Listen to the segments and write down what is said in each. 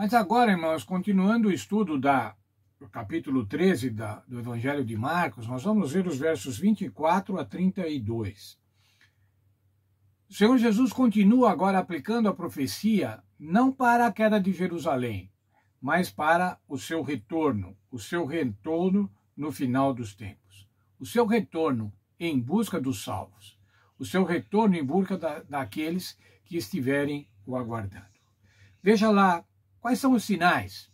Mas agora, irmãos, continuando o estudo da do capítulo 13 da, do Evangelho de Marcos, nós vamos ver os versos 24 a 32. O Senhor Jesus continua agora aplicando a profecia não para a queda de Jerusalém, mas para o seu retorno, o seu retorno no final dos tempos, o seu retorno em busca dos salvos, o seu retorno em busca da, daqueles que estiverem o aguardando. Veja lá Quais são os sinais?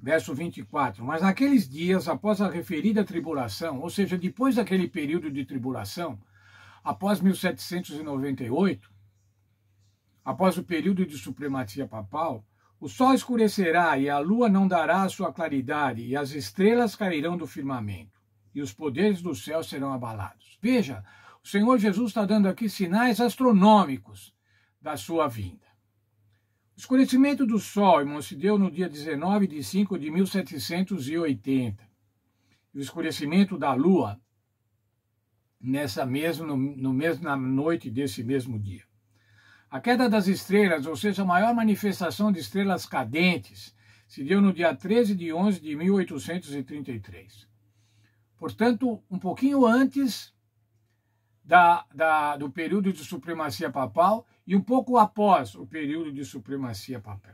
Verso 24: Mas naqueles dias, após a referida tribulação, ou seja, depois daquele período de tribulação, após 1798, após o período de supremacia papal, o sol escurecerá e a lua não dará a sua claridade, e as estrelas cairão do firmamento, e os poderes do céu serão abalados. Veja, o Senhor Jesus está dando aqui sinais astronômicos da sua vinda. O escurecimento do Sol, irmão, se deu no dia 19 de 5 de 1780. E o escurecimento da Lua, nessa mesma, no, no mesmo, na noite desse mesmo dia. A queda das estrelas, ou seja, a maior manifestação de estrelas cadentes, se deu no dia 13 de 11 de 1833. Portanto, um pouquinho antes da, da, do período de supremacia papal e um pouco após o período de supremacia papal.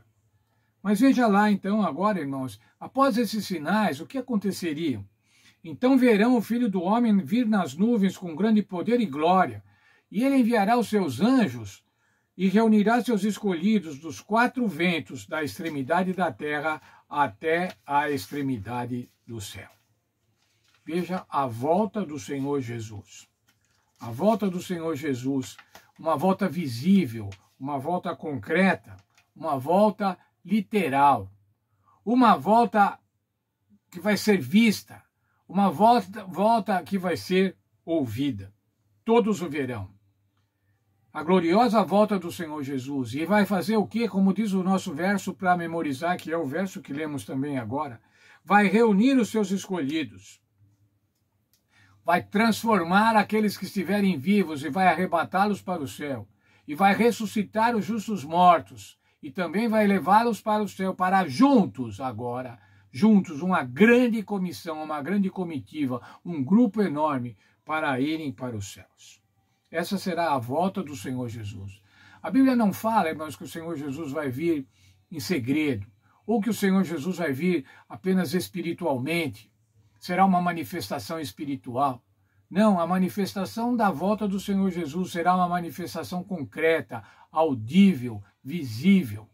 Mas veja lá então, agora, irmãos, após esses sinais, o que aconteceria? Então verão o filho do homem vir nas nuvens com grande poder e glória, e ele enviará os seus anjos e reunirá seus escolhidos dos quatro ventos, da extremidade da terra até a extremidade do céu. Veja a volta do Senhor Jesus a volta do Senhor Jesus, uma volta visível, uma volta concreta, uma volta literal, uma volta que vai ser vista, uma volta, volta que vai ser ouvida. Todos o verão. A gloriosa volta do Senhor Jesus. E vai fazer o que? Como diz o nosso verso para memorizar, que é o verso que lemos também agora. Vai reunir os seus escolhidos vai transformar aqueles que estiverem vivos e vai arrebatá-los para o céu, e vai ressuscitar os justos mortos, e também vai levá-los para o céu, para juntos agora, juntos, uma grande comissão, uma grande comitiva, um grupo enorme para irem para os céus. Essa será a volta do Senhor Jesus. A Bíblia não fala, irmãos, que o Senhor Jesus vai vir em segredo, ou que o Senhor Jesus vai vir apenas espiritualmente será uma manifestação espiritual. Não, a manifestação da volta do Senhor Jesus será uma manifestação concreta, audível, visível.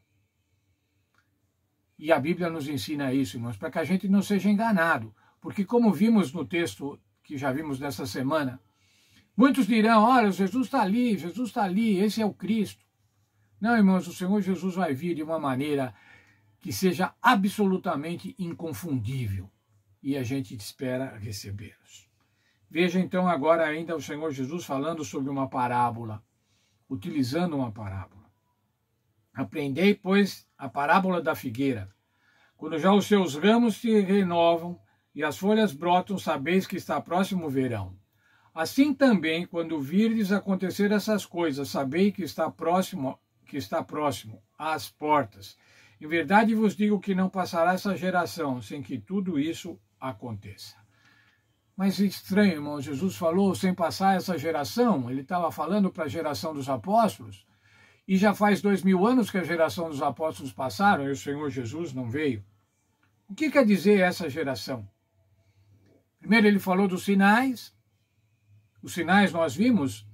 E a Bíblia nos ensina isso, irmãos, para que a gente não seja enganado. Porque, como vimos no texto que já vimos nessa semana, muitos dirão: olha, Jesus está ali, Jesus está ali, esse é o Cristo. Não, irmãos, o Senhor Jesus vai vir de uma maneira que seja absolutamente inconfundível e a gente espera recebê-los. Veja então agora ainda o Senhor Jesus falando sobre uma parábola, utilizando uma parábola. Aprendei, pois, a parábola da figueira. Quando já os seus ramos se renovam e as folhas brotam, sabeis que está próximo o verão. Assim também, quando virdes acontecer essas coisas, sabei que está próximo, que está próximo às portas. Em verdade vos digo que não passará essa geração sem que tudo isso aconteça. Mas é estranho, irmão, Jesus falou sem passar essa geração, ele estava falando para a geração dos apóstolos, e já faz dois mil anos que a geração dos apóstolos passaram e o Senhor Jesus não veio. O que quer dizer essa geração? Primeiro, ele falou dos sinais. Os sinais nós vimos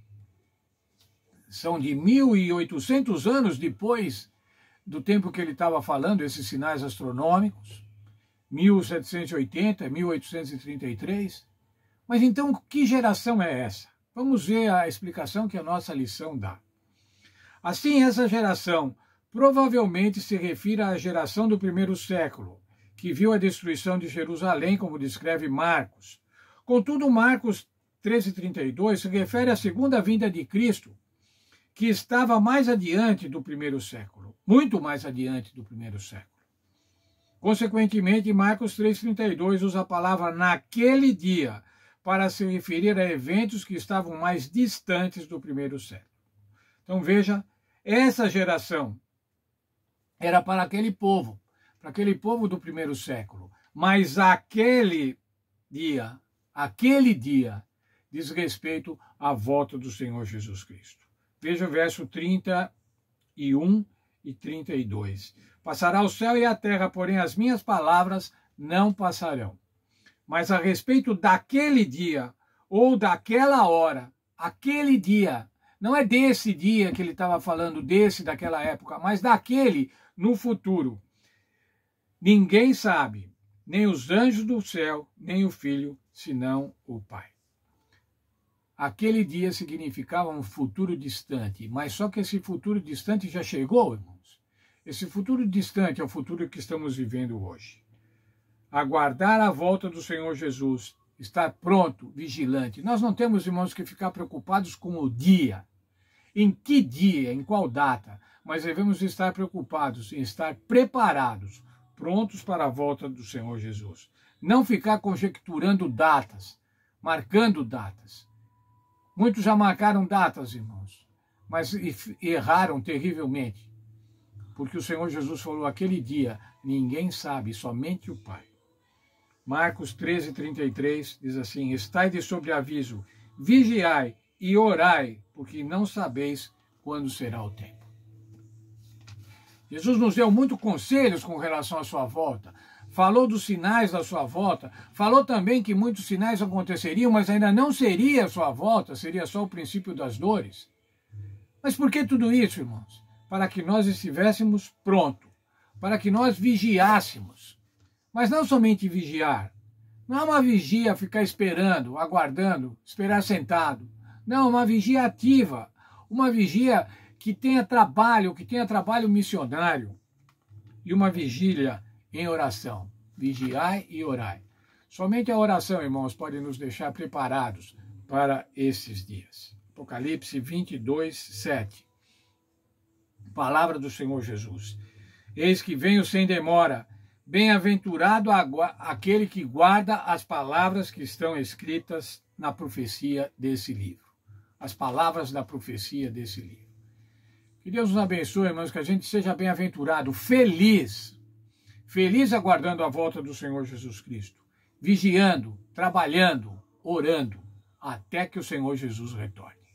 são de 1.800 anos depois do tempo que ele estava falando, esses sinais astronômicos. 1780, 1833. Mas então, que geração é essa? Vamos ver a explicação que a nossa lição dá. Assim, essa geração provavelmente se refira à geração do primeiro século, que viu a destruição de Jerusalém, como descreve Marcos. Contudo, Marcos 13,32 se refere à segunda vinda de Cristo, que estava mais adiante do primeiro século, muito mais adiante do primeiro século. Consequentemente, Marcos 3,32 usa a palavra naquele dia para se referir a eventos que estavam mais distantes do primeiro século. Então veja, essa geração era para aquele povo, para aquele povo do primeiro século, mas aquele dia, aquele dia, diz respeito à volta do Senhor Jesus Cristo. Veja o verso 31 e 32. Passará o céu e a terra, porém as minhas palavras não passarão. Mas a respeito daquele dia ou daquela hora, aquele dia, não é desse dia que ele estava falando, desse, daquela época, mas daquele no futuro. Ninguém sabe, nem os anjos do céu, nem o filho, senão o Pai. Aquele dia significava um futuro distante, mas só que esse futuro distante já chegou, irmão. Esse futuro distante é o futuro que estamos vivendo hoje. Aguardar a volta do Senhor Jesus, estar pronto, vigilante. Nós não temos, irmãos, que ficar preocupados com o dia. Em que dia, em qual data? Mas devemos estar preocupados em estar preparados, prontos para a volta do Senhor Jesus. Não ficar conjecturando datas, marcando datas. Muitos já marcaram datas, irmãos, mas erraram terrivelmente porque o Senhor Jesus falou aquele dia: ninguém sabe, somente o Pai. Marcos 13, 33 diz assim: Estai de sobreaviso, vigiai e orai, porque não sabeis quando será o tempo. Jesus nos deu muitos conselhos com relação à sua volta. Falou dos sinais da sua volta, falou também que muitos sinais aconteceriam, mas ainda não seria a sua volta, seria só o princípio das dores. Mas por que tudo isso, irmãos? para que nós estivéssemos pronto, para que nós vigiássemos. Mas não somente vigiar. Não é uma vigia ficar esperando, aguardando, esperar sentado. Não, uma vigia ativa, uma vigia que tenha trabalho, que tenha trabalho missionário e uma vigília em oração. Vigiai e orai. Somente a oração, irmãos, pode nos deixar preparados para esses dias. Apocalipse 22, 7. Palavra do Senhor Jesus. Eis que venho sem demora. Bem-aventurado aquele que guarda as palavras que estão escritas na profecia desse livro. As palavras da profecia desse livro. Que Deus nos abençoe, irmãos, que a gente seja bem-aventurado, feliz, feliz aguardando a volta do Senhor Jesus Cristo, vigiando, trabalhando, orando, até que o Senhor Jesus retorne.